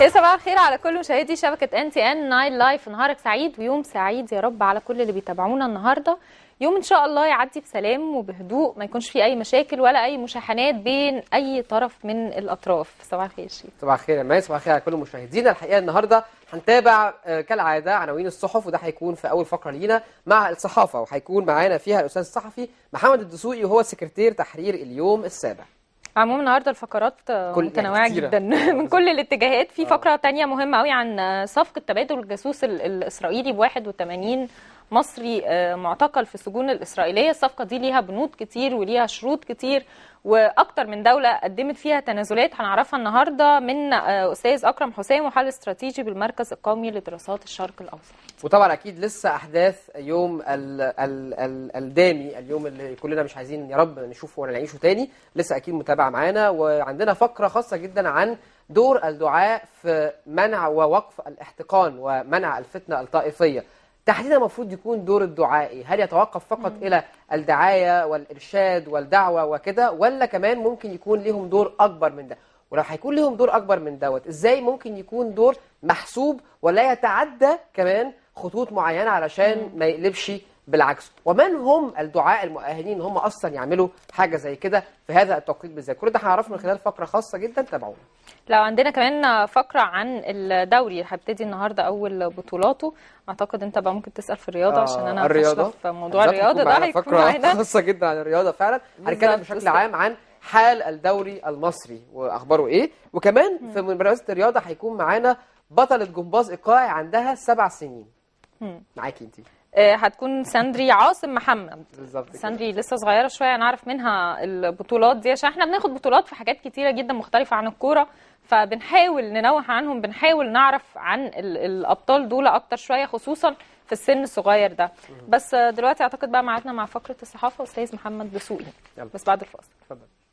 يا صباح الخير على كل مشاهدي شبكه ان تي ان نايل لايف نهارك سعيد ويوم سعيد يا رب على كل اللي بيتابعونا النهارده يوم ان شاء الله يعدي بسلام وبهدوء ما يكونش فيه اي مشاكل ولا اي مشاحنات بين اي طرف من الاطراف صباح الخير شيخ صباح الخير يا ماس صباح الخير على كل مشاهدينا الحقيقه النهارده هنتابع آه، كالعاده عناوين الصحف وده هيكون في اول فقره لينا مع الصحافه وهيكون معانا فيها الاستاذ الصحفي محمد الدسوقي وهو سكرتير تحرير اليوم السابع عموما النهارده الفقرات يعني متنوعه جدا من كل الاتجاهات في آه. فقره تانية مهمه قوي عن صفقه تبادل الجاسوس الاسرائيلي ب 81 مصري آه، معتقل في السجون الإسرائيلية الصفقة دي ليها بنود كتير وليها شروط كتير واكتر من دوله قدمت فيها تنازلات هنعرفها النهارده من آه، استاذ اكرم حسين محلل استراتيجي بالمركز القومي لدراسات الشرق الاوسط. وطبعا اكيد لسه احداث يوم الـ الـ الـ الدامي اليوم اللي كلنا مش عايزين يا رب نشوفه ولا نعيشه تاني لسه اكيد متابعه معانا وعندنا فقره خاصه جدا عن دور الدعاء في منع ووقف الاحتقان ومنع الفتنه الطائفيه. تحديدا المفروض يكون دور الدعائي هل يتوقف فقط مم. إلى الدعاية والإرشاد والدعوة وكده ولا كمان ممكن يكون لهم دور أكبر من ده ولو هيكون لهم دور أكبر من دوت إزاي ممكن يكون دور محسوب ولا يتعدى كمان خطوط معينة علشان مم. ما يقلبش بالعكس ومن هم الدعاء المؤهلين هم اصلا يعملوا حاجه زي كده في هذا التوقيت بالذات كل ده هنعرفه من خلال فقره خاصه جدا تابعونا لو عندنا كمان فقره عن الدوري هبتدي النهارده اول بطولاته اعتقد انت بقى ممكن تسال في الرياضه آه عشان انا آه، الرياضه في موضوع الرياضه ده هيكون فقره خاصه جدا عن الرياضه فعلا هنتكلم بشكل عام عن حال الدوري المصري واخباره ايه وكمان مم. في مدرسه الرياضه هيكون معانا بطله جمباز ايقاعي عندها سبع سنين معاكي انتي آه، هتكون ساندري عاصم محمد بالظبط ساندري لسه صغيره شويه نعرف منها البطولات دي عشان احنا بناخد بطولات في حاجات كتيره جدا مختلفه عن الكوره فبنحاول ننوه عنهم بنحاول نعرف عن الابطال دول اكتر شويه خصوصا في السن الصغير ده بس دلوقتي اعتقد بقى معانا مع فقره الصحافه استاذ محمد دسوقي بس بعد الفاصل اتفضل